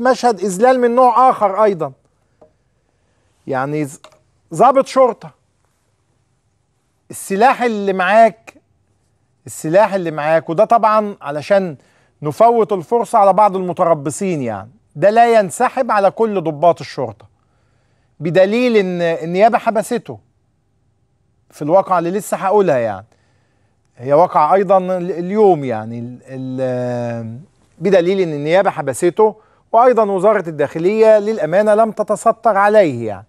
مشهد إذلال من نوع آخر أيضا يعني ضابط شرطة السلاح اللي معاك السلاح اللي معاك وده طبعا علشان نفوت الفرصة على بعض المتربصين يعني ده لا ينسحب على كل ضباط الشرطة بدليل ان النيابة حبسته في الواقعة اللي لسه هقولها يعني هي واقعة ايضا اليوم يعني الـ الـ بدليل ان النيابة حبسته وايضا وزاره الداخليه للامانه لم تتستر عليه يعني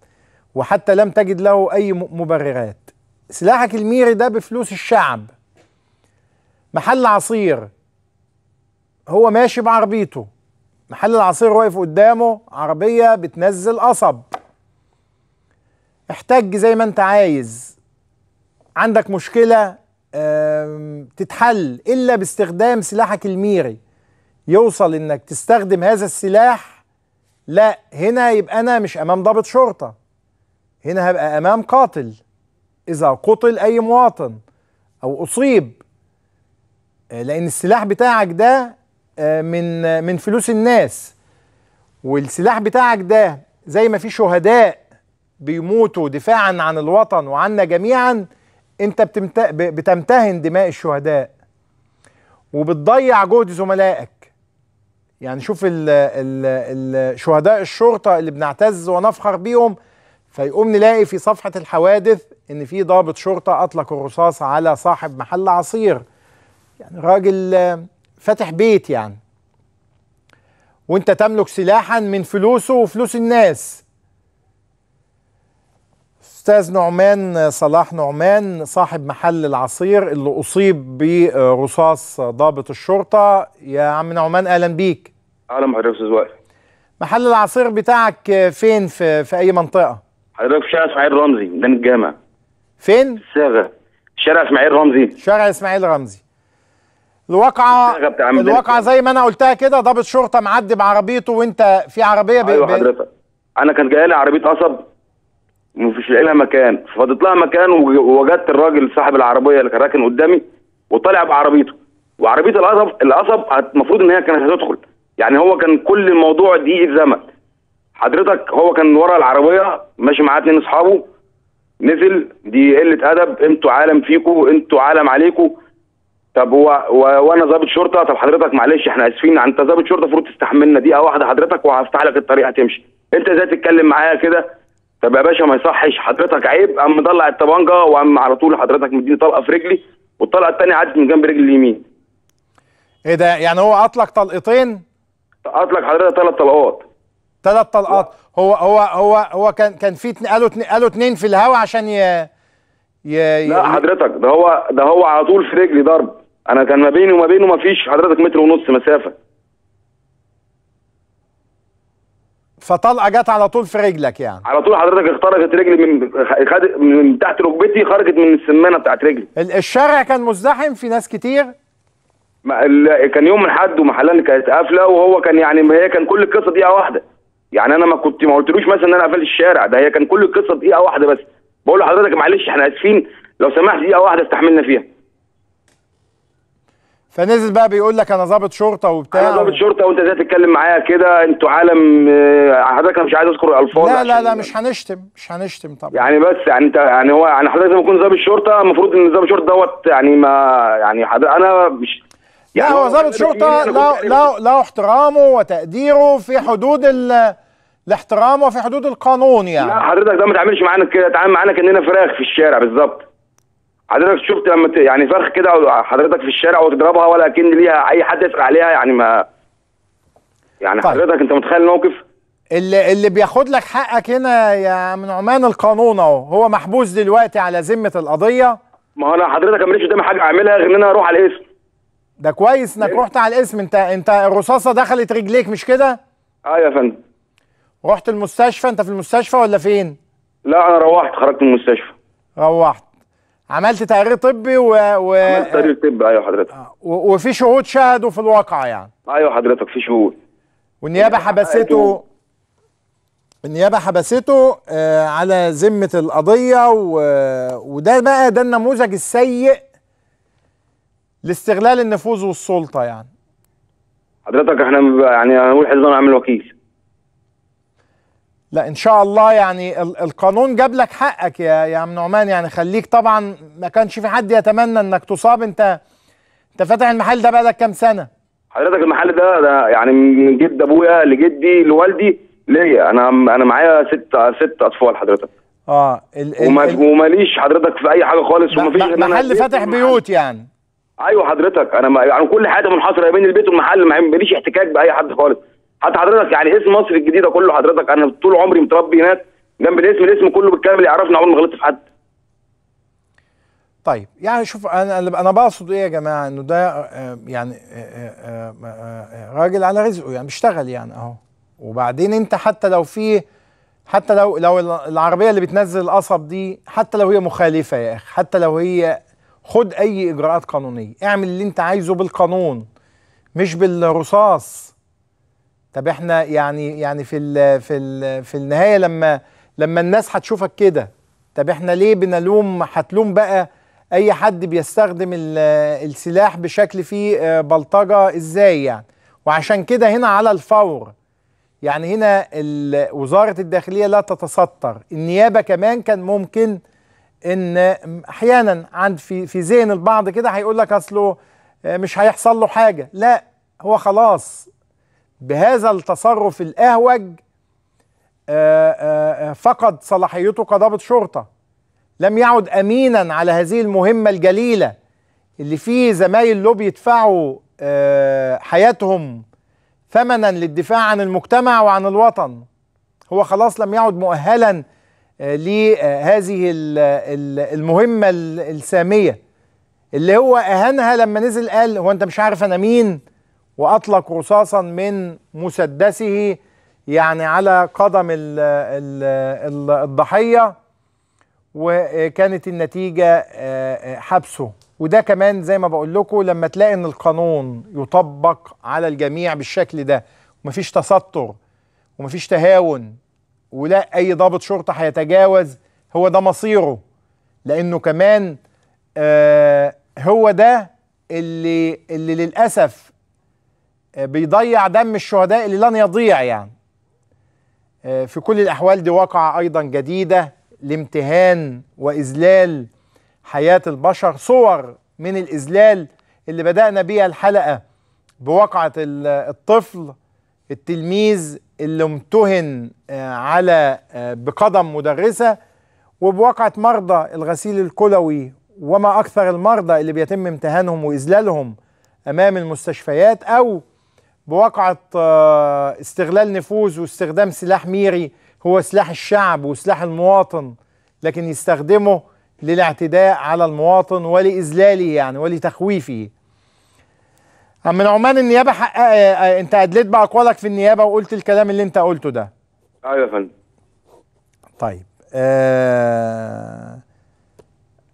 وحتى لم تجد له اي مبررات سلاحك الميري ده بفلوس الشعب محل عصير هو ماشي بعربيته محل العصير واقف قدامه عربيه بتنزل قصب احتج زي ما انت عايز عندك مشكله تتحل الا باستخدام سلاحك الميري يوصل انك تستخدم هذا السلاح لا هنا يبقى انا مش امام ضابط شرطه هنا هبقى امام قاتل اذا قتل اي مواطن او اصيب آه، لان السلاح بتاعك ده آه، من آه، من فلوس الناس والسلاح بتاعك ده زي ما في شهداء بيموتوا دفاعا عن الوطن وعنا جميعا انت بتمت... بتمتهن دماء الشهداء وبتضيع جهد زملائك يعني شوف الـ الـ ال شهداء الشرطه اللي بنعتز ونفخر بيهم فيقوم نلاقي في صفحه الحوادث ان في ضابط شرطه اطلق الرصاص على صاحب محل عصير يعني راجل فاتح بيت يعني وانت تملك سلاحا من فلوسه وفلوس الناس الاستاذ نعمان صلاح نعمان صاحب محل العصير اللي اصيب برصاص ضابط الشرطه يا عم نعمان اهلا بيك اهلا بحضرتك استاذ وائل محل العصير بتاعك فين في, في اي منطقه حضرتك في شارع اسماعيل رمزي قدام الجامع فين الساغه شارع اسماعيل رمزي شارع اسماعيل رمزي الواقعه الواقعه زي ما انا قلتها كده ضابط شرطه معدي بعربيته وانت في عربيه ايوه حضرتك انا كان جاي لي عربيه قصب مفيش لاقي لها مكان ففضيت لها مكان ووجدت الراجل صاحب العربيه اللي كان راكن قدامي وطالع بعربيته وعربيه القصب القصب المفروض ان هي كانت هتدخل يعني هو كان كل الموضوع دقيقه زمن حضرتك هو كان ورا العربيه ماشي معاه اتنين اصحابه نزل دي قله ادب انتوا عالم فيكوا انتوا عالم عليكوا طب هو وانا ظابط شرطه طب حضرتك معلش احنا اسفين انت ظابط شرطه المفروض تستحملنا دقيقه واحده حضرتك وهفتح لك الطريق هتمشي انت ازاي تتكلم معايا كده طب يا باشا ما يصحش حضرتك عيب قام مطلع الطبنجه وقام على طول حضرتك مديني طلقه في رجلي والطلقه الثانيه عدت من جنب رجلي اليمين ايه ده يعني هو اطلق طلقتين اطلق حضرتك ثلاث طلقات ثلاث طلقات هو هو هو هو كان كان في قالوا قالوا اثنين في الهوا عشان ي... ي... لا حضرتك ده هو ده هو على طول في رجلي ضرب انا كان ما بيني وما بينه ما فيش حضرتك متر ونص مسافه فطلقه جت على طول في رجلك يعني على طول حضرتك اخترقت رجلي من خد... من تحت ركبتي خرجت من السمانه بتاعت رجلي الشارع كان مزدحم في ناس كتير ما ال... كان يوم الحد ومحلان كانت قافله وهو كان يعني هي كان كل القصه دقيقه واحده يعني انا ما كنت ما قلتلوش مثلا ان انا قفلت الشارع ده هي كان كل القصه دقيقه واحده بس بقول لحضرتك معلش احنا اسفين لو سمحت دقيقه واحده استحملنا فيها فنزل بقى بيقول لك انا ظابط شرطه وبتاع انا ظابط شرطه وانت ازاي تتكلم معايا كده انتوا عالم آه، حضرتك انا مش عايز اذكر الالفاظ لا لا لا مش هنشتم مش هنشتم طبعا يعني بس يعني انت يعني هو يعني حضرتك لما تكون ظابط شرطه المفروض ان ظابط شرطه دوت يعني ما يعني حضرتك انا مش يعني لا هو ظابط شرطه لا لا لا احترامه وتقديره في حدود ال لاحترامه في حدود القانون يعني لا حضرتك ده ما تعملش معانا كده تعامل معانا كاننا فراخ في الشارع بالظبط حضرتك شفت لما يعني فرخ كده حضرتك في الشارع وتضربها ولا كان ليها اي حد يسرق عليها يعني ما يعني طيب. حضرتك انت متخيل الموقف اللي اللي بياخد لك حقك هنا يا من عمان القانون اهو هو محبوس دلوقتي على ذمه القضيه ما انا حضرتك ما ليش قدامي حاجه اعملها غير ان انا اروح على الاسم ده كويس انك إيه؟ رحت على الاسم انت انت الرصاصه دخلت رجليك مش كده اه يا فندم رحت المستشفى انت في المستشفى ولا فين لا انا روحت خرجت من المستشفى روحت عملت تقرير طبي و, و... عملت تقرير طبي ايوه حضرتك آه، و... وفي شهود شهدوا في الواقعه يعني ايوه حضرتك في شهود والنيابه آه، حبسته أيوة. النيابه حبسته آه على ذمه القضيه و... وده بقى ده النموذج السيء لاستغلال النفوذ والسلطه يعني حضرتك احنا يعني هنقول حزب انا عامل وكيل لا ان شاء الله يعني القانون جاب لك حقك يا يا عم نعمان يعني خليك طبعا ما كانش في حد يتمنى انك تصاب انت انت فاتح المحل ده بقالك كام سنه حضرتك المحل ده ده يعني من جد ابويا لجدي لوالدي ليا انا انا معايا ست ست اطفال حضرتك اه ال ال وماليش حضرتك في اي حاجه خالص ومفيش محل فاتح بيوت يعني ايوه حضرتك انا يعني كل حاجه منحصره بين البيت والمحل ماليش احتكاك باي حد خالص حتى حضرتك يعني اسم مصر الجديده كله حضرتك انا طول عمري متربي هناك جنب الاسم الاسم كله بالكامل اللي يعرفني عمري ما غلطت في حد طيب يعني شوف انا انا بقصد ايه يا جماعه انه ده آه، يعني آه، آه، راجل على رزقه يعني بيشتغل يعني اهو وبعدين انت حتى لو في حتى لو لو العربيه اللي بتنزل القصب دي حتى لو هي مخالفه يا اخي حتى لو هي خد اي اجراءات قانونيه اعمل اللي انت عايزه بالقانون مش بالرصاص طب احنا يعني يعني في الـ في الـ في النهايه لما لما الناس هتشوفك كده طب احنا ليه بنلوم هتلوم بقى اي حد بيستخدم السلاح بشكل فيه آه، بلطجه ازاي يعني وعشان كده هنا على الفور يعني هنا وزاره الداخليه لا تتستر النيابه كمان كان ممكن ان احيانا عند في في ذهن البعض كده هيقول لك اصله آه، مش هيحصل له حاجه لا هو خلاص بهذا التصرف الأهوج آه، آه، آه، فقد صلاحيته كضابط شرطة لم يعد أمينا على هذه المهمة الجليلة اللي فيه زمايل له بيدفعوا حياتهم ثمنا للدفاع عن المجتمع وعن الوطن هو خلاص لم يعد مؤهلا لهذه المهمة السامية اللي هو أهانها لما نزل قال هو أنت مش عارف أنا مين وأطلق رصاصا من مسدسه يعني على قدم ال ال الـ الضحية وكانت النتيجة آه، آه، حبسه وده كمان زي ما بقول لكم لما تلاقي ان القانون يطبق على الجميع بالشكل ده ومفيش تستر ومفيش تهاون ولا اي ضابط شرطه هيتجاوز هو ده مصيره لانه كمان آه، هو ده اللي اللي للاسف بيضيع دم الشهداء اللي لن يضيع يعني آه، في كل الأحوال دي واقعة أيضا جديدة لامتهان وإذلال حياة البشر صور من الإذلال اللي بدأنا بيها الحلقة بواقعة الطفل التلميذ اللي امتهن آه، على آه، بقدم مدرسة وبواقعة مرضى الغسيل الكلوي وما أكثر المرضى اللي بيتم امتهانهم وإذلالهم أمام المستشفيات أو بواقعة آه، استغلال نفوذ واستخدام سلاح ميري هو سلاح الشعب وسلاح المواطن لكن يستخدمه للاعتداء على المواطن ولإذلاله يعني ولتخويفه من عمان النيابة حقق آه، آه، انت أدلت بأقوالك في النيابة وقلت الكلام اللي انت قلته ده أيوة يا فندم طيب آه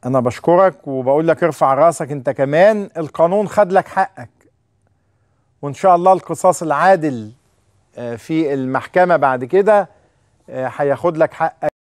أنا بشكرك وبقول لك ارفع راسك انت كمان القانون خد لك حقك وان شاء الله القصاص العادل آه، في المحكمه بعد كده آه، هياخد لك حقك